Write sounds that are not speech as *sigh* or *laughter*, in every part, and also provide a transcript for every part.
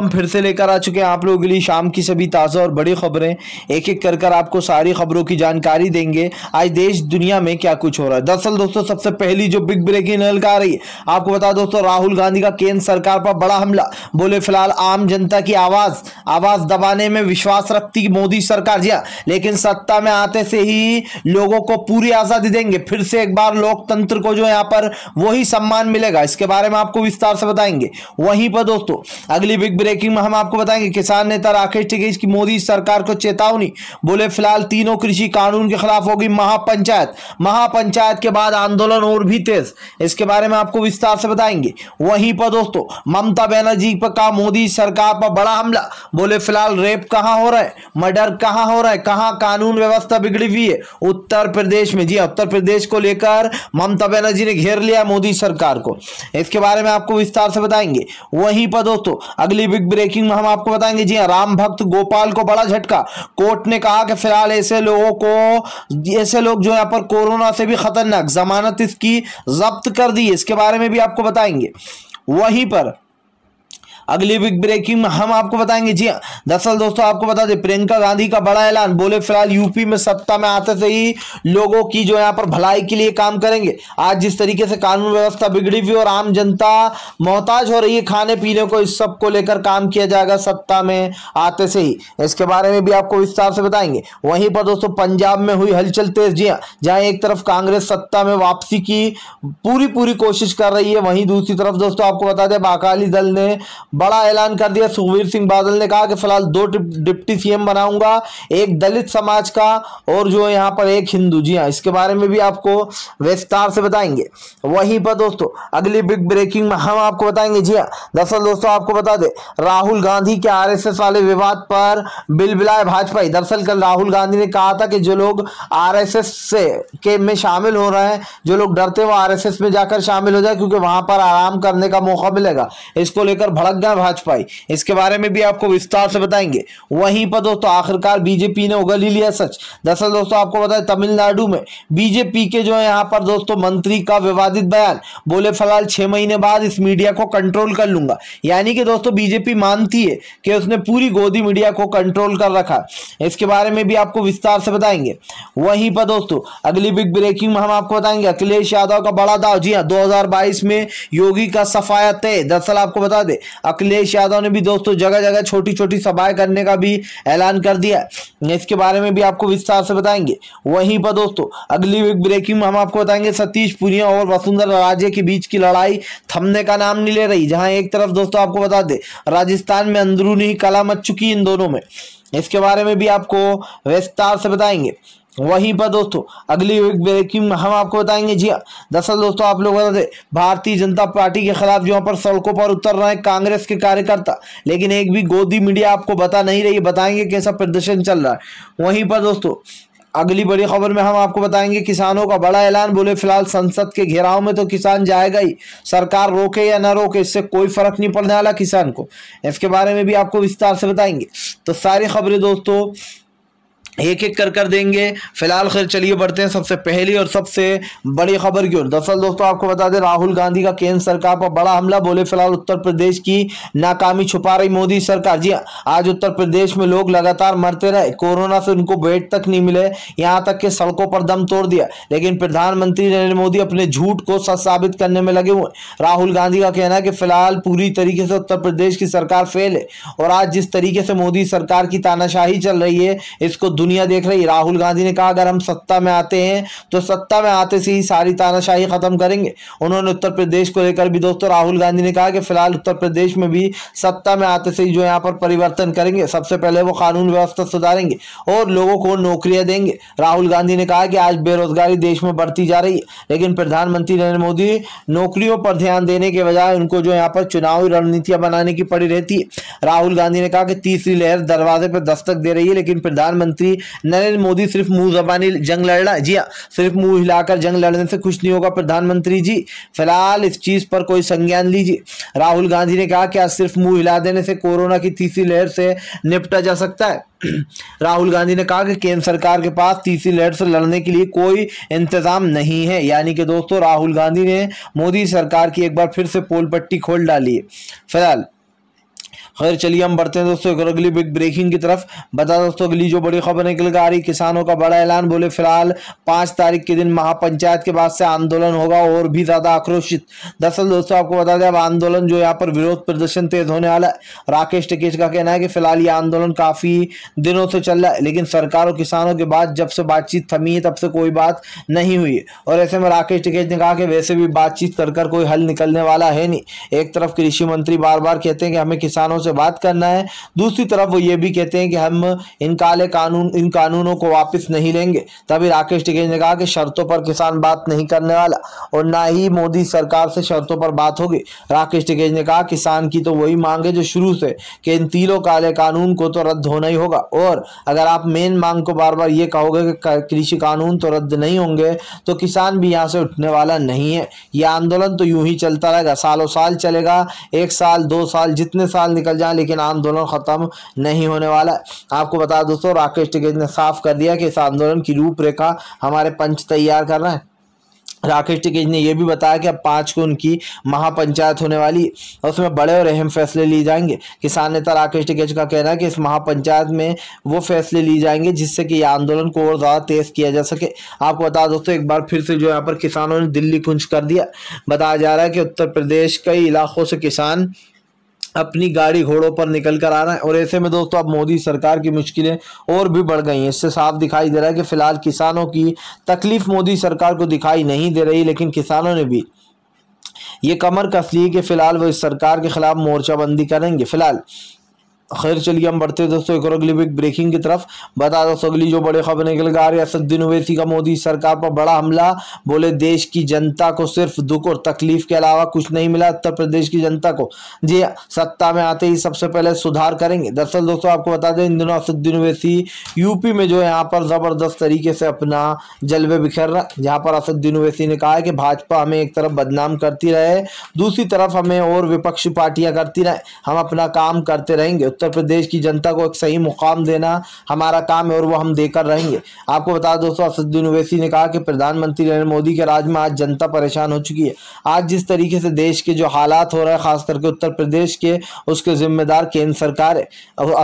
हम फिर से लेकर आ चुके हैं आप लोगों के लिए शाम की सभी ताज़ा और बड़ी खबरें एक एक कर कर आपको सारी खबरों की जानकारी देंगे आज देश दुनिया में क्या कुछ हो रहा है दरअसल दोस्तों सबसे पहली जो बिग ब्रेकिंग नल का रही है आपको बता दोस्तों राहुल गांधी का केंद्र सरकार पर बड़ा हमला बोले फिलहाल आम जनता की आवाज़ आवाज़ दबाने में विश्वास रखती मोदी सरकार जी हाँ। लेकिन सत्ता में आते से ही लोगों को पूरी आज़ादी देंगे फिर से एक बार लोकतंत्र को जो यहाँ पर वही सम्मान मिलेगा इसके बारे में आपको विस्तार से बताएंगे वहीं पर दोस्तों अगली बिग ब्रेक ब्रेकिंग में हम आपको बताएंगे किसान नेता राकेश टिकेश की मोदी सरकार को चेतावनी बोले फिलहाल तीनों कृषि कानून के खिलाफ होगी महापंचायत महापंचायत के बाद आंदोलन और भी तेज इसके बारे में आपको विस्तार से बताएंगे वहीं पर दोस्तों ममता बनर्जी पर कहा मोदी सरकार पर बड़ा हमला बोले फिलहाल रेप कहाँ हो रहा है मर्डर कहाँ हो रहा है कहाँ कानून व्यवस्था बिगड़ी हुई है उत्तर प्रदेश में जी हाँ, उत्तर प्रदेश को लेकर ममता बनर्जी ने घेर लिया मोदी सरकार को इसके बारे में आपको विस्तार से बताएंगे वहीं पर दोस्तों अगली क्विक ब्रेकिंग में हम आपको बताएंगे जी हाँ, राम भक्त गोपाल को बड़ा झटका कोर्ट ने कहा कि फिलहाल ऐसे लोगों को ऐसे लोग जो यहाँ पर कोरोना से भी खतरनाक जमानत इसकी जब्त कर दी इसके बारे में भी आपको बताएंगे वहीं पर अगली बिग ब्रेकिंग में हम आपको बताएंगे जी हाँ, दरअसल दोस्तों आपको बता दें प्रियंका गांधी का बड़ा ऐलान बोले फिलहाल यूपी में सत्ता में आते से ही लोगों की जो यहाँ पर भलाई के लिए काम करेंगे आज जिस तरीके से कानून व्यवस्था बिगड़ी हुई और आम जनता मोहताज हो रही है खाने पीने को इस सब को लेकर काम किया जाएगा सत्ता में आते से ही इसके बारे में भी आपको विस्तार से बताएंगे वहीं पर दोस्तों पंजाब में हुई हलचल तेज जी हाँ, जहां एक तरफ कांग्रेस सत्ता में वापसी की पूरी पूरी कोशिश कर रही है वहीं दूसरी तरफ दोस्तों आपको बता दें अकाली दल ने बड़ा ऐलान कर दिया सुखबीर सिंह बादल ने कहा कि फिलहाल दो डिप्टी सीएम बनाऊंगा एक दलित समाज का और जो यहाँ पर एक हिंदू जी हाँ इसके बारे में भी आपको विस्तार से बताएंगे वहीं पर दोस्तों अगली बिग ब्रेकिंग में हम आपको बताएंगे जी हाँ दरअसल दोस्तों आपको बता दे राहुल गांधी के आरएसएस वाले विवाद पर बिल बिलाए भाजपा दरअसल कल राहुल गांधी ने कहा था कि जो लोग आरएसएस से के में शामिल हो रहे हैं जो लोग डरते हैं वो आरएसएस में जाकर शामिल हो जाए क्योंकि वहां पर आराम करने का मौका मिलेगा इसको लेकर भड़क प्रज्ञा भाजपाई इसके बारे में भी आपको विस्तार से बताएंगे वहीं पर दोस्तों आखिरकार बीजेपी ने उगल ही लिया सच दरअसल दोस्तों आपको बताए तमिलनाडु में बीजेपी के जो है यहाँ पर दोस्तों मंत्री का विवादित बयान बोले फिलहाल छह महीने बाद इस मीडिया को कंट्रोल कर लूंगा यानी कि दोस्तों बीजेपी मानती है कि उसने पूरी गोदी मीडिया को कंट्रोल कर रखा इसके बारे में भी आपको विस्तार से बताएंगे वहीं पर दोस्तों अगली बिग ब्रेकिंग में हम आपको बताएंगे अखिलेश यादव का बड़ा दाव जी हाँ दो में योगी का सफाया तय दरअसल आपको बता दे अखिलेश यादव ने भी दोस्तों जगह जगह छोटी छोटी सभाएं करने का भी ऐलान कर दिया है इसके बारे में भी आपको विस्तार से बताएंगे वहीं पर दोस्तों अगली वीक ब्रेकिंग में हम आपको बताएंगे सतीश पुनिया और वसुंधरा राजे के बीच की लड़ाई थमने का नाम नहीं ले रही जहां एक तरफ दोस्तों आपको बता दे राजस्थान में अंदरूनी कला मच चुकी इन दोनों में इसके बारे में भी आपको विस्तार से बताएंगे वहीं पर दोस्तों अगली ब्रेकिंग हम आपको बताएंगे जी दरअसल दोस्तों आप लोग बताते भारतीय जनता पार्टी के खिलाफ जो यहाँ पर सड़कों पर उतर रहे हैं कांग्रेस के कार्यकर्ता लेकिन एक भी गोदी मीडिया आपको बता नहीं रही बताएंगे कैसा प्रदर्शन चल रहा है वहीं पर दोस्तों अगली बड़ी खबर में हम आपको बताएंगे किसानों का बड़ा ऐलान बोले फिलहाल संसद के घेराव में तो किसान जाएगा ही सरकार रोके या ना रोके इससे कोई फर्क नहीं पड़ने वाला किसान को इसके बारे में भी आपको विस्तार से बताएंगे तो सारी खबरें दोस्तों एक एक कर कर देंगे फिलहाल खैर चलिए बढ़ते हैं सबसे पहली और सबसे बड़ी खबर की ओर दरअसल दोस्तों आपको बता दें राहुल गांधी का केंद्र सरकार पर बड़ा हमला बोले फिलहाल उत्तर प्रदेश की नाकामी छुपा रही मोदी सरकार जी हाँ, आज उत्तर प्रदेश में लोग लगातार मरते रहे कोरोना से उनको बेड तक नहीं मिले यहाँ तक के सड़कों पर दम तोड़ दिया लेकिन प्रधानमंत्री नरेंद्र मोदी अपने झूठ को सच साबित करने में लगे हुए राहुल गांधी का कहना है कि फिलहाल पूरी तरीके से उत्तर प्रदेश की सरकार फेल है और आज जिस तरीके से मोदी सरकार की तानाशाही चल रही है इसको दुनिया देख रही राहुल गांधी ने कहा अगर हम सत्ता में आते हैं तो सत्ता में आते से ही सारी तानाशाही ख़त्म करेंगे उन्होंने उत्तर प्रदेश को लेकर भी दोस्तों राहुल गांधी ने कहा कि फिलहाल उत्तर प्रदेश में भी सत्ता में आते से ही जो यहाँ पर परिवर्तन करेंगे सबसे पहले वो कानून व्यवस्था सुधारेंगे और लोगों को नौकरियां देंगे राहुल गांधी ने कहा कि आज बेरोजगारी देश में बढ़ती जा रही है लेकिन प्रधानमंत्री नरेंद्र मोदी नौकरियों पर ध्यान देने के बजाय उनको जो यहाँ पर चुनावी रणनीतियां बनाने की पड़ी रहती है राहुल गांधी ने कहा कि तीसरी लहर दरवाजे पर दस्तक दे रही है लेकिन प्रधानमंत्री कि नरेंद्र मोदी सिर्फ मुंह जबानी जंग लड़ रहा जी हाँ सिर्फ मुंह हिलाकर जंग लड़ने से खुश नहीं होगा प्रधानमंत्री जी फिलहाल इस चीज़ पर कोई संज्ञान लीजिए राहुल गांधी ने कहा क्या सिर्फ मुंह हिला देने से कोरोना की तीसरी लहर से निपटा जा सकता है *clears throat* राहुल गांधी ने कहा कि केंद्र सरकार के पास तीसरी लहर से लड़ने के लिए कोई इंतजाम नहीं है यानी कि दोस्तों राहुल गांधी ने मोदी सरकार की एक बार फिर से पोल पट्टी खोल डाली है फिलहाल खैर चलिए हम बढ़ते हैं दोस्तों एक अगली बिग ब्रेकिंग की तरफ बता दोस्तों अगली जो बड़ी खबर निकल कर आ रही किसानों का बड़ा ऐलान बोले फिलहाल पाँच तारीख के दिन महापंचायत के बाद से आंदोलन होगा और भी ज़्यादा आक्रोशित दरअसल दोस्तों आपको बता दें अब आंदोलन जो यहाँ पर विरोध प्रदर्शन तेज होने वाला है राकेश टिकेश का कहना है कि फिलहाल ये आंदोलन काफ़ी दिनों से चल रहा है लेकिन सरकार और किसानों के बाद जब से बातचीत थमी है तब से कोई बात नहीं हुई और ऐसे में राकेश टिकेश ने कहा कि वैसे भी बातचीत कर कर कोई हल निकलने वाला है नहीं एक तरफ कृषि मंत्री बार बार कहते हैं कि हमें किसानों से से बात करना है दूसरी तरफ वो ये भी कहते हैं कि हम इन काले कानून इन कानूनों को वापस नहीं लेंगे तभी राकेश टिकेज ने कहा कि शर्तों पर किसान बात नहीं करने वाला और ना ही मोदी सरकार से शर्तों पर बात होगी राकेश टिकेज ने कहा किसान की तो वही मांग है जो शुरू से कि इन तीनों काले कानून को तो रद्द होना ही होगा और अगर आप मेन मांग को बार बार ये कहोगे कि कृषि कानून तो रद्द नहीं होंगे तो किसान भी यहाँ से उठने वाला नहीं है यह आंदोलन तो यूं ही चलता रहेगा सालों साल चलेगा एक साल दो साल जितने साल निकल निकल जाए लेकिन आंदोलन ख़त्म नहीं होने वाला है आपको बता दोस्तों राकेश टिकैत ने साफ कर दिया कि इस आंदोलन की रूपरेखा हमारे पंच तैयार कर रहे हैं राकेश टिकेज ने यह भी बताया कि अब पाँच को उनकी महापंचायत होने वाली है उसमें बड़े और अहम फैसले लिए जाएंगे किसान नेता राकेश टिकेज का कहना है कि इस महापंचायत में वो फैसले लिए जाएंगे जिससे कि यह आंदोलन को और ज़्यादा तेज़ किया जा सके आपको बता दोस्तों एक बार फिर से जो यहाँ पर किसानों ने दिल्ली कुंज कर दिया बताया जा रहा है कि उत्तर प्रदेश कई इलाकों से किसान अपनी गाड़ी घोड़ों पर निकल कर आ रहे हैं और ऐसे में दोस्तों अब मोदी सरकार की मुश्किलें और भी बढ़ गई हैं इससे साफ दिखाई दे रहा है कि फिलहाल किसानों की तकलीफ मोदी सरकार को दिखाई नहीं दे रही लेकिन किसानों ने भी ये कमर कस ली कि फिलहाल वो इस सरकार के खिलाफ मोर्चाबंदी करेंगे फिलहाल खैर चलिए हम बढ़ते दोस्तों एक और अगली बिग ब्रेकिंग की तरफ बता दोस्तों अगली जो बड़ी खबर निकल कर असदुद्दीन ओवैसी का मोदी सरकार पर बड़ा हमला बोले देश की जनता को सिर्फ दुख और तकलीफ के अलावा कुछ नहीं मिला उत्तर प्रदेश की जनता को जी हाँ, सत्ता में आते ही सबसे पहले सुधार करेंगे दरअसल दोस्तों आपको बता दें इन दिनों असदुद्दीन ओवैसी यूपी में जो है यहाँ पर ज़बरदस्त तरीके से अपना जलवे बिखर रहा जहाँ पर असदुद्दीन ओवैसी ने कहा है कि भाजपा हमें एक तरफ बदनाम करती रहे दूसरी तरफ हमें और विपक्षी पार्टियाँ करती रहे हम अपना काम करते रहेंगे उत्तर प्रदेश की जनता को एक सही मुकाम देना हमारा काम है और वो हम देकर रहेंगे आपको बता दोस्तों असदुद्दीन ओवैसी ने कहा कि प्रधानमंत्री नरेंद्र मोदी के राज में आज जनता परेशान हो चुकी है आज जिस तरीके से देश के जो हालात हो रहे हैं खास करके उत्तर प्रदेश के उसके जिम्मेदार केंद्र सरकार है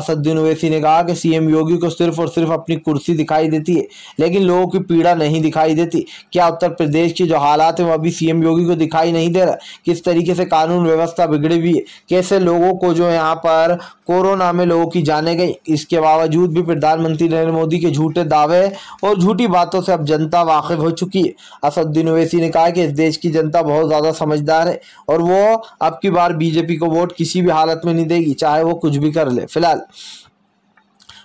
असदुद्दीन ओवैसी ने कहा कि सीएम योगी को सिर्फ और सिर्फ अपनी कुर्सी दिखाई देती है लेकिन लोगों की पीड़ा नहीं दिखाई देती क्या उत्तर प्रदेश के जो हालात हैं वो अभी सीएम योगी को दिखाई नहीं दे रहा किस तरीके से कानून व्यवस्था बिगड़ी हुई है कैसे लोगों को जो यहाँ पर कोर कोरोना में लोगों की जाने गई इसके बावजूद भी प्रधानमंत्री नरेंद्र मोदी के झूठे दावे और झूठी बातों से अब जनता वाकिफ हो चुकी है असदुद्दीन ओवैसी ने कहा कि इस देश की जनता बहुत ज़्यादा समझदार है और वो अब की बार बीजेपी को वोट किसी भी हालत में नहीं देगी चाहे वो कुछ भी कर ले फिलहाल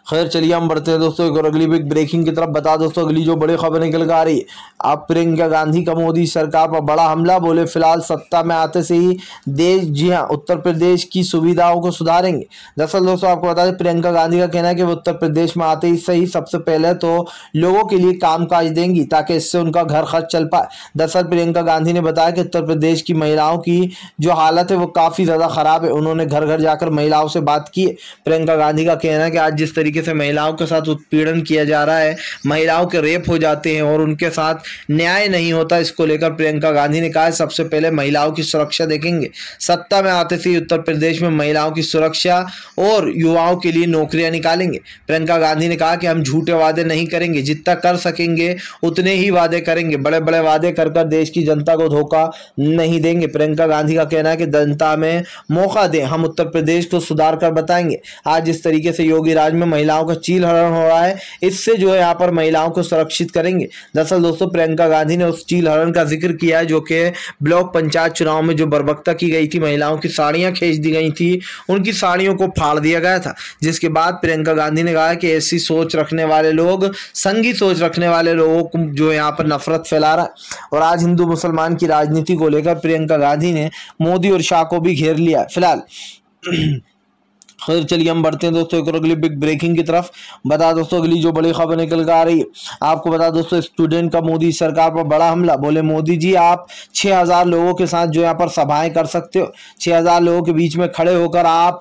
खैर चलिए हम बढ़ते हैं दोस्तों एक और अगली बिग ब्रेकिंग की तरफ बता दोस्तों अगली जो बड़ी खबर निकल कर आ रही अब प्रियंका गांधी का मोदी सरकार पर बड़ा हमला बोले फिलहाल सत्ता में आते से ही देश जी हाँ उत्तर प्रदेश की सुविधाओं को सुधारेंगे दरअसल दोस्तों आपको बता दें प्रियंका गांधी का कहना है कि वो उत्तर प्रदेश में आते ही सही सबसे पहले तो लोगों के लिए काम काज देंगी ताकि इससे उनका घर खर्च चल पाए दरअसल प्रियंका गांधी ने बताया कि उत्तर प्रदेश की महिलाओं की जो हालत है वो काफ़ी ज़्यादा ख़राब है उन्होंने घर घर जाकर महिलाओं से बात की प्रियंका गांधी का कहना है कि आज जिस तरीके तरीके से महिलाओं के साथ उत्पीड़न किया जा रहा है महिलाओं के रेप हो जाते हैं और उनके साथ न्याय नहीं होता इसको लेकर प्रियंका गांधी ने कहा सबसे पहले महिलाओं की सुरक्षा देखेंगे सत्ता में आते से उत्तर प्रदेश में महिलाओं की सुरक्षा और युवाओं के लिए नौकरियां निकालेंगे प्रियंका गांधी ने कहा कि हम झूठे वादे नहीं करेंगे जितना कर सकेंगे उतने ही वादे करेंगे बड़े बड़े वादे कर कर देश की जनता को धोखा नहीं देंगे प्रियंका गांधी का कहना है कि जनता में मौका दें हम उत्तर प्रदेश को सुधार कर बताएंगे आज इस तरीके से योगी राज में महिलाओं का चील हरण हो रहा है इससे जो है यहाँ पर महिलाओं को सुरक्षित करेंगे दरअसल दोस्तों प्रियंका गांधी ने उस चील हरण का जिक्र किया है जो कि ब्लॉक पंचायत चुनाव में जो बर्बकता की गई थी महिलाओं की साड़ियाँ खींच दी गई थी उनकी साड़ियों को फाड़ दिया गया था जिसके बाद प्रियंका गांधी ने कहा कि ऐसी सोच रखने वाले लोग संगी सोच रखने वाले लोगों को जो यहाँ पर नफरत फैला रहा है और आज हिंदू मुसलमान की राजनीति को लेकर प्रियंका गांधी ने मोदी और शाह को भी घेर लिया फिलहाल खैर चलिए हम बढ़ते हैं दोस्तों एक और अगली बिग ब्रेकिंग की तरफ बता दोस्तों अगली जो बड़ी खबर निकल कर आ रही है आपको बता दोस्तों स्टूडेंट का मोदी सरकार पर बड़ा हमला बोले मोदी जी आप छह हज़ार लोगों के साथ जो यहाँ पर सभाएं कर सकते हो छह हज़ार लोगों के बीच में खड़े होकर आप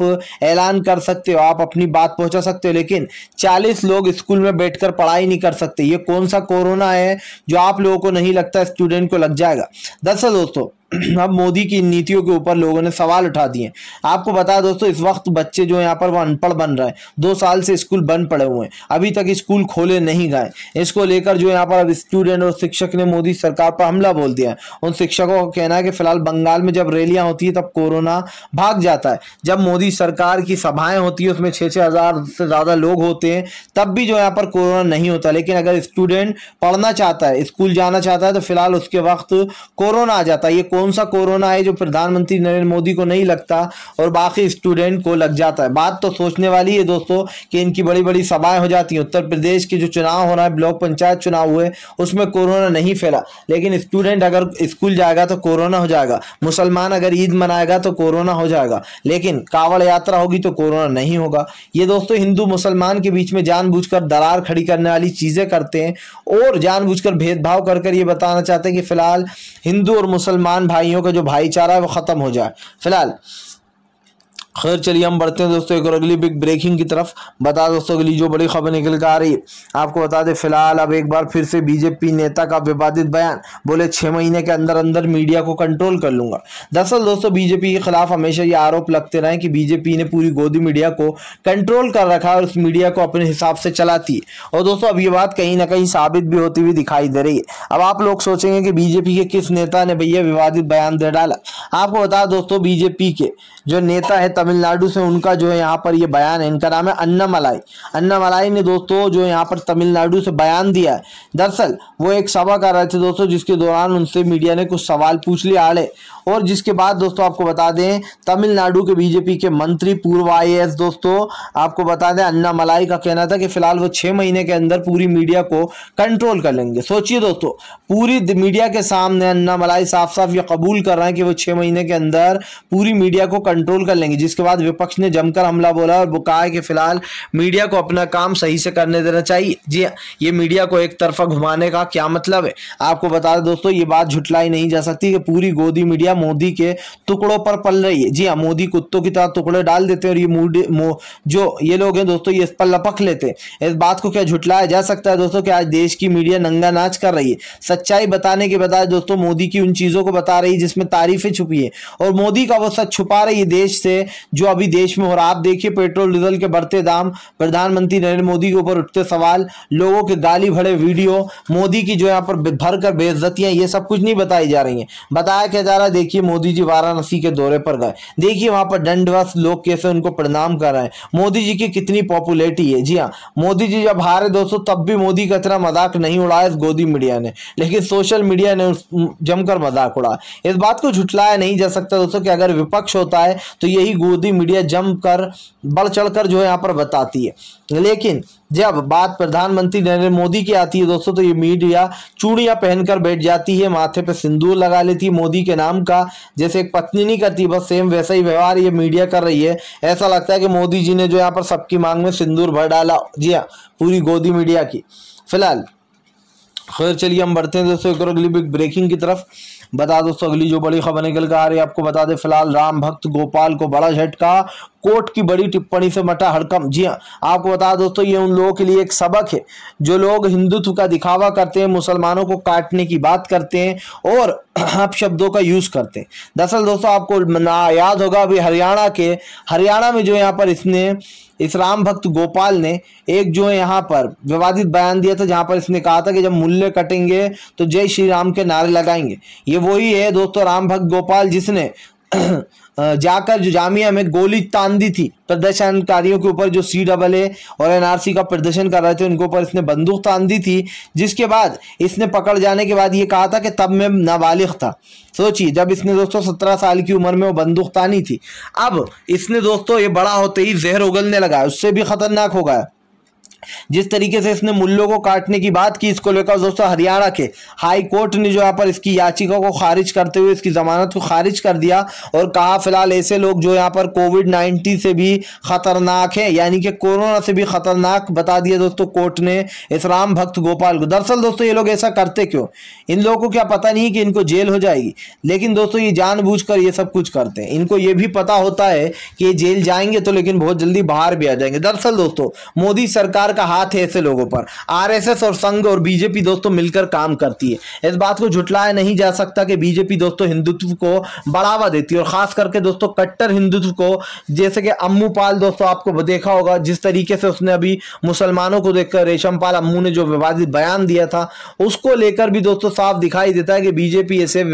ऐलान कर सकते हो आप अपनी बात पहुँचा सकते हो लेकिन चालीस लोग स्कूल में बैठ पढ़ाई नहीं कर सकते ये कौन सा कोरोना है जो आप लोगों को नहीं लगता स्टूडेंट को लग जाएगा दरअसल दोस्तों अब मोदी की नीतियों के ऊपर लोगों ने सवाल उठा दिए आपको बताया दोस्तों इस वक्त बच्चे जो यहाँ पर वो अनपढ़ बन रहे हैं दो साल से स्कूल बंद पड़े हुए हैं अभी तक स्कूल खोले नहीं गए इसको लेकर जो यहाँ पर अब स्टूडेंट और शिक्षक ने मोदी सरकार पर हमला बोल दिया है उन शिक्षकों का कहना है कि फिलहाल बंगाल में जब रैलियाँ होती है तब कोरोना भाग जाता है जब मोदी सरकार की सभाएं होती है उसमें छः छः हज़ार से ज़्यादा लोग होते हैं तब भी जो यहाँ पर कोरोना नहीं होता लेकिन अगर स्टूडेंट पढ़ना चाहता है स्कूल जाना चाहता है तो फिलहाल उसके वक्त कोरोना आ जाता है ये कौन सा कोरोना है जो प्रधानमंत्री नरेंद्र मोदी को नहीं लगता और बाकी स्टूडेंट को लग जाता है बात तो सोचने वाली है दोस्तों कि इनकी बड़ी बड़ी सभाएं हो जाती हैं उत्तर प्रदेश के जो चुनाव हो रहा है ब्लॉक पंचायत चुनाव हुए उसमें कोरोना नहीं फैला लेकिन स्टूडेंट अगर स्कूल जाएगा तो कोरोना हो जाएगा मुसलमान अगर ईद मनाएगा तो कोरोना हो जाएगा लेकिन कावड़ यात्रा होगी तो कोरोना नहीं होगा ये दोस्तों हिंदू मुसलमान के बीच में जानबूझकर दरार खड़ी करने वाली चीज़ें करते हैं और जानबूझकर भेदभाव कर ये बताना चाहते हैं कि फिलहाल हिंदू और मुसलमान भाइयों का जो भाईचारा है वो ख़त्म हो जाए फिलहाल खैर चलिए हम बढ़ते हैं दोस्तों एक और अगली बिग ब्रेकिंग की तरफ बता दोस्तों अगली जो बड़ी खबर निकल कर आ रही है आपको बता दें फिलहाल अब एक बार फिर से बीजेपी नेता का विवादित बयान बोले छः महीने के अंदर अंदर मीडिया को कंट्रोल कर लूंगा दरअसल दोस्तों बीजेपी के खिलाफ हमेशा ये आरोप लगते रहे कि बीजेपी ने पूरी गोदी मीडिया को कंट्रोल कर रखा है और उस मीडिया को अपने हिसाब से चलाती है और दोस्तों अब ये बात कहीं ना कहीं साबित भी होती हुई दिखाई दे रही है अब आप लोग सोचेंगे कि बीजेपी के किस नेता ने भैया विवादित बयान दे डाला आपको बता दोस्तों बीजेपी के जो नेता है तमिलनाडु से उनका जो है यहाँ पर ये बयान है इनका नाम है अन्नामलाई अन्नामलाई ने दोस्तों जो यहाँ पर तमिलनाडु से बयान दिया है दरअसल वो एक सभा कर रहे थे दोस्तों जिसके दौरान उनसे मीडिया ने कुछ सवाल पूछ लिया आड़े और जिसके बाद दोस्तों आपको बता दें तमिलनाडु के बीजेपी के मंत्री पूर्व आई दोस्तों आपको बता दें अन्ना मलाई का कहना था कि फिलहाल वो छः महीने के अंदर पूरी मीडिया को कंट्रोल कर लेंगे सोचिए दोस्तों पूरी मीडिया के सामने अन्ना मलाई साफ साफ ये कबूल कर रहे हैं कि वो छः महीने के अंदर पूरी मीडिया को कंट्रोल कंट्रोल कर लेंगे जिसके बाद विपक्ष ने जमकर हमला बोला और वो कहा कि फिलहाल मीडिया को अपना काम सही से करने देना चाहिए जी हाँ, ये मीडिया को एक तरफा घुमाने का क्या मतलब है आपको बता दें दोस्तों ये बात झुटलाई नहीं जा सकती कि पूरी गोदी मीडिया मोदी के टुकड़ों पर पल रही है जी हाँ मोदी कुत्तों की तरह टुकड़े डाल देते हैं और ये जो ये लोग हैं दोस्तों ये इस पर लपक लेते हैं इस बात को क्या झुटलाया जा सकता है दोस्तों कि आज देश की मीडिया नंगा नाच कर रही है सच्चाई बताने के बजाय दोस्तों मोदी की उन चीज़ों को बता रही है जिसमें तारीफें छुपी है और मोदी का वो सच छुपा रही है ये देश से जो अभी देश में हो रहा आप देखिए पेट्रोल डीजल के बढ़ते दाम प्रधानमंत्री नरेंद्र मोदी के ऊपर उठते सवाल लोगों के गाली भरे वीडियो मोदी की जो यहाँ पर भर कर बेइज्जतियाँ ये सब कुछ नहीं बताई जा रही हैं बताया क्या जा रहा है देखिए मोदी जी वाराणसी के दौरे पर गए देखिए वहाँ पर दंडवश लोग कैसे उनको प्रणाम कर रहे हैं मोदी जी की कितनी पॉपुलरिटी है जी हाँ मोदी जी जब हारे दोस्तों तब भी मोदी का इतना मजाक नहीं उड़ाया इस गोदी मीडिया ने लेकिन सोशल मीडिया ने जमकर मजाक उड़ा इस बात को झुटलाया नहीं जा सकता दोस्तों कि अगर विपक्ष होता है है तो यही गोदी मीडिया जम कर बढ़ चढ़ कर जो है यहाँ पर बताती है लेकिन जब बात प्रधानमंत्री नरेंद्र मोदी की आती है दोस्तों तो ये मीडिया चूड़ियाँ पहनकर बैठ जाती है माथे पे सिंदूर लगा लेती है मोदी के नाम का जैसे एक पत्नी नहीं करती बस सेम वैसा ही व्यवहार ये मीडिया कर रही है ऐसा लगता है कि मोदी जी ने जो यहाँ पर सबकी मांग में सिंदूर भर डाला जी हाँ पूरी गोदी मीडिया की फिलहाल खैर चलिए हम बढ़ते हैं दोस्तों एक और अगली बिग ब्रेकिंग की तरफ बता दोस्तों अगली जो बड़ी खबर निकल कर आ रही है आपको बता दें फिलहाल राम भक्त गोपाल को बड़ा झटका कोर्ट की बड़ी टिप्पणी से मटा हड़कम जी हाँ आपको बता दोस्तों ये उन लोगों के लिए एक सबक है जो लोग हिंदुत्व का दिखावा करते हैं मुसलमानों को काटने की बात करते हैं और *clears throat* आप शब्दों का यूज़ करते हैं दरअसल दोस्तों आपको ना याद होगा अभी हरियाणा के हरियाणा में जो यहाँ पर इसने इस राम भक्त गोपाल ने एक जो है यहाँ पर विवादित बयान दिया था जहाँ पर इसने कहा था कि जब मूल्य कटेंगे तो जय श्री राम के नारे लगाएंगे ये वही है दोस्तों राम भक्त गोपाल जिसने जाकर जो जामिया में गोली तान दी थी प्रदर्शनकारियों के ऊपर जो सी डबल ए और एनआरसी का प्रदर्शन कर रहे थे उनके ऊपर इसने बंदूक तान दी थी जिसके बाद इसने पकड़ जाने के बाद ये कहा था कि तब मैं नाबालिग था सोचिए जब इसने दोस्तों सत्रह साल की उम्र में वो बंदूक तानी थी अब इसने दोस्तों ये बड़ा होते ही जहर उगलने लगा उससे भी खतरनाक हो गया जिस तरीके से इसने मूल्यों को काटने की बात की इसको लेकर दोस्तों हरियाणा के हाई कोर्ट ने जो यहाँ पर इसकी याचिका को खारिज करते हुए इसकी जमानत को खारिज कर दिया और कहा फिलहाल ऐसे लोग जो यहाँ पर कोविड नाइन्टीन से भी खतरनाक है यानी कि कोरोना से भी खतरनाक बता दिया दोस्तों कोर्ट ने राम भक्त गोपाल को दरअसल दोस्तों ये लोग ऐसा करते क्यों इन लोगों को क्या पता नहीं कि इनको जेल हो जाएगी लेकिन दोस्तों ये जान ये सब कुछ करते हैं इनको ये भी पता होता है कि ये जेल जाएंगे तो लेकिन बहुत जल्दी बाहर भी आ जाएंगे दरअसल दोस्तों मोदी सरकार सरकार का हाथ है ऐसे लोगों पर आरएसएस और संघ और बीजेपी दोस्तों मिलकर काम करती है इस बात को झुटलाया नहीं जा सकता कि बीजेपी दोस्तों हिंदुत्व को बढ़ावा देती है और खास करके दोस्तों कट्टर हिंदुत्व को जैसे कि अम्मू पाल दोस्तों आपको देखा होगा जिस तरीके से उसने अभी मुसलमानों को देखकर रेशम पाल अम्मू ने जो विवादित बयान दिया था उसको लेकर भी दोस्तों साफ दिखाई देता है कि बीजेपी ऐसे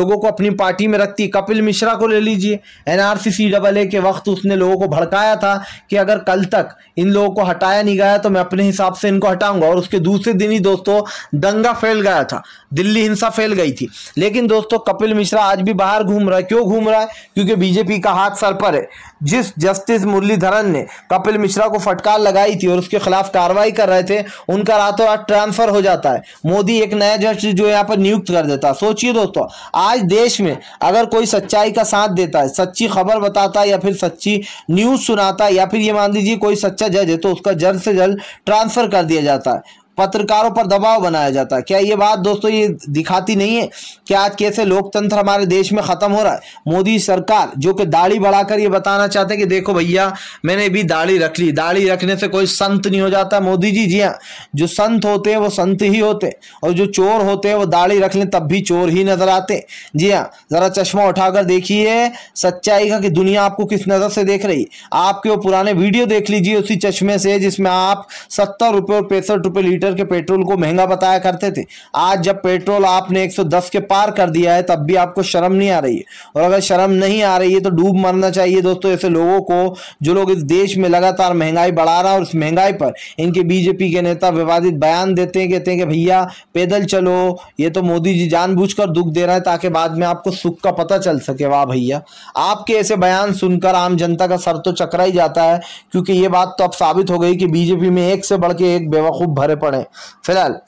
लोगों को अपनी पार्टी में रखती कपिल मिश्रा को ले लीजिए एनआरसी के वक्त उसने लोगों को भड़काया था कि अगर कल तक इन लोगों को हटाया नहीं गया है तो मैं अपने हिसाब से इनको हटाऊंगा और उसके दूसरे दिन ही दोस्तों दंगा फैल गया था दिल्ली हिंसा फैल गई थी लेकिन दोस्तों कपिल मिश्रा आज भी बाहर घूम रहा है क्यों घूम रहा है क्योंकि बीजेपी का हाथ सर पर है जिस जस्टिस मुरलीधरन ने कपिल मिश्रा को फटकार लगाई थी और उसके खिलाफ कार्रवाई कर रहे थे उनका रातों रात ट्रांसफर हो जाता है मोदी एक नया जज जो यहाँ पर नियुक्त कर देता है सोचिए दोस्तों आज देश में अगर कोई सच्चाई का साथ देता है सच्ची खबर बताता है या फिर सच्ची न्यूज़ सुनाता है या फिर ये मान लीजिए कोई सच्चा जज है तो उसका जल्द से जल्द ट्रांसफर कर दिया जाता है पत्रकारों पर दबाव बनाया जाता है क्या ये बात दोस्तों ये दिखाती नहीं है कि आज कैसे लोकतंत्र हमारे देश में ख़त्म हो रहा है मोदी सरकार जो कि दाढ़ी बढ़ाकर ये बताना चाहते हैं कि देखो भैया मैंने भी दाढ़ी रख ली दाढ़ी रखने से कोई संत नहीं हो जाता मोदी जी जी हाँ जो संत होते हैं वो संत ही होते और जो चोर होते हैं वो दाढ़ी रख लें तब भी चोर ही नज़र आते जी हाँ ज़रा चश्मा उठाकर देखिए सच्चाई का कि दुनिया आपको किस नज़र से देख रही आपके वो पुराने वीडियो देख लीजिए उसी चश्मे से जिसमें आप सत्तर रुपये और पैंसठ रुपये लीटर लीटर के पेट्रोल को महंगा बताया करते थे आज जब पेट्रोल आपने 110 के पार कर दिया है तब भी आपको शर्म नहीं आ रही है और अगर शर्म नहीं आ रही है तो डूब मरना चाहिए दोस्तों ऐसे लोगों को जो लोग इस देश में लगातार महंगाई बढ़ा रहा है और इस महंगाई पर इनके बीजेपी के नेता विवादित बयान देते हैं कहते हैं कि भैया पैदल चलो ये तो मोदी जी जानबूझकर दुख दे रहे हैं ताकि बाद में आपको सुख का पता चल सके वाह भैया आपके ऐसे बयान सुनकर आम जनता का सर तो चकरा ही जाता है क्योंकि ये बात तो अब साबित हो गई कि बीजेपी में एक से बढ़ के एक बेवकूफ़ भरे पड़े final.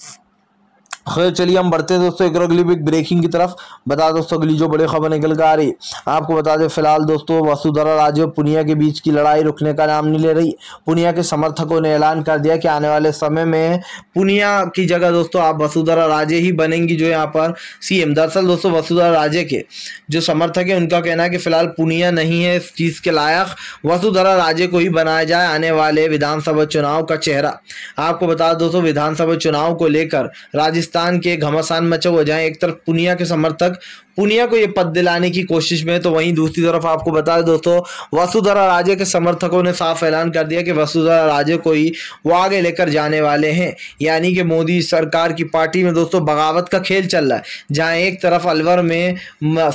खैर चलिए हम बढ़ते हैं दोस्तों एक और अगली बिग ब्रेकिंग की तरफ बता दोस्तों अगली जो बड़ी खबर निकल कर आ रही आपको बता दें फिलहाल दोस्तों वसुधरा राजे और पुनिया के बीच की लड़ाई रुकने का नाम नहीं ले रही पुनिया के समर्थकों ने ऐलान कर दिया कि आने वाले समय में पुनिया की जगह दोस्तों आप वसुधरा राजे ही बनेंगी जो यहाँ पर सीएम दरअसल दोस्तों वसुधरा राजे के जो समर्थक है उनका कहना है कि फिलहाल पुनिया नहीं है इस चीज़ के लायक वसुधरा राजे को ही बनाया जाए आने वाले विधानसभा चुनाव का चेहरा आपको बता दोस्तों विधानसभा चुनाव को लेकर राजस्थान पाकिस्तान के घमासान मचे हुए जाए एक तरफ पुनिया के समर्थक पुनिया को ये पद दिलाने की कोशिश में तो वहीं दूसरी तरफ आपको बता दें दोस्तों वसुधरा राजे के समर्थकों ने साफ ऐलान कर दिया कि वसुधरा राजे को ही वो आगे लेकर जाने वाले हैं यानी कि मोदी सरकार की पार्टी में दोस्तों बगावत का खेल चल रहा है जहाँ एक तरफ अलवर में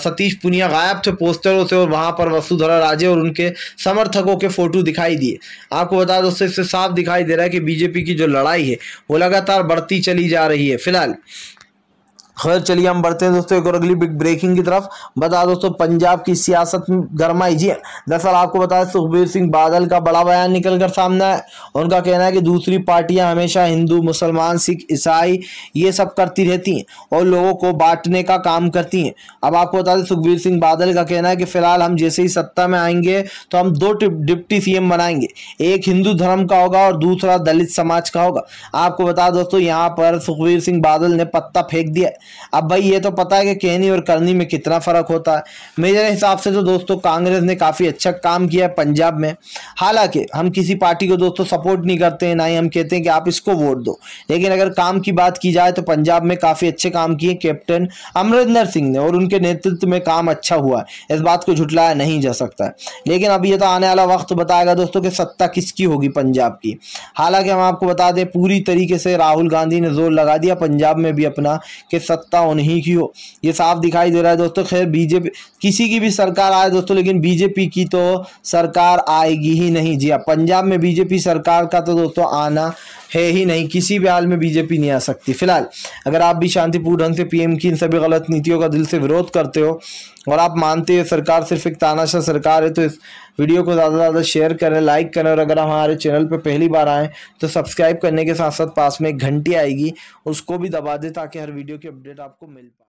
सतीश पुनिया गायब थे पोस्टरों से और वहाँ पर वसुधरा राजे और उनके समर्थकों के फोटो दिखाई दिए आपको बता दोस्तों इससे साफ दिखाई दे रहा है कि बीजेपी की जो लड़ाई है वो लगातार बढ़ती चली जा रही है फिलहाल खैर चलिए हम बढ़ते हैं दोस्तों एक और अगली बिग ब्रेकिंग की तरफ बता दोस्तों पंजाब की सियासत में गरमाई जी दरअसल आपको बता दें सुखबीर सिंह बादल का बड़ा बयान निकल कर सामने है उनका कहना है कि दूसरी पार्टियां हमेशा हिंदू मुसलमान सिख ईसाई ये सब करती रहती हैं और लोगों को बांटने का काम करती हैं अब आपको बता दें सुखबीर सिंह बादल का कहना है कि फिलहाल हम जैसे ही सत्ता में आएंगे तो हम दो डिप्टी सी बनाएंगे एक हिंदू धर्म का होगा और दूसरा दलित समाज का होगा आपको बता दोस्तों यहाँ पर सुखबीर सिंह बादल ने पत्ता फेंक दिया है अब भाई ये तो पता है कि कहनी और करनी में कितना फ़र्क होता है मेरे हिसाब से तो दोस्तों कांग्रेस ने काफ़ी अच्छा काम किया है पंजाब में हालांकि हम किसी पार्टी को दोस्तों सपोर्ट नहीं करते हैं ना ही हम कहते हैं कि आप इसको वोट दो लेकिन अगर काम की बात की जाए तो पंजाब में काफ़ी अच्छे काम किए कैप्टन अमरिंदर सिंह ने और उनके नेतृत्व में काम अच्छा हुआ है इस बात को झुटलाया नहीं जा सकता है लेकिन अब ये तो आने वाला वक्त बताएगा दोस्तों कि सत्ता किसकी होगी पंजाब की हालांकि हम आपको बता दें पूरी तरीके से राहुल गांधी ने जोर लगा दिया पंजाब में भी अपना कि सत्ता उन्हीं की हो ये साफ दिखाई दे रहा है दोस्तों खैर बीजेपी किसी की भी सरकार आए दोस्तों लेकिन बीजेपी की तो सरकार आएगी ही नहीं जी हाँ पंजाब में बीजेपी सरकार का तो दोस्तों आना है ही नहीं किसी भी हाल में बीजेपी नहीं आ सकती फिलहाल अगर आप भी शांतिपूर्ण ढंग से पीएम की इन सभी गलत नीतियों का दिल से विरोध करते हो और आप मानते हो सरकार सिर्फ एक तानाशाह सरकार है तो इस वीडियो को ज़्यादा से ज़्यादा शेयर करें लाइक करें और अगर हमारे चैनल पर पहली बार आएँ तो सब्सक्राइब करने के साथ साथ पास में एक घंटी आएगी उसको भी दबा दें ताकि हर वीडियो की अपडेट आपको मिल पाए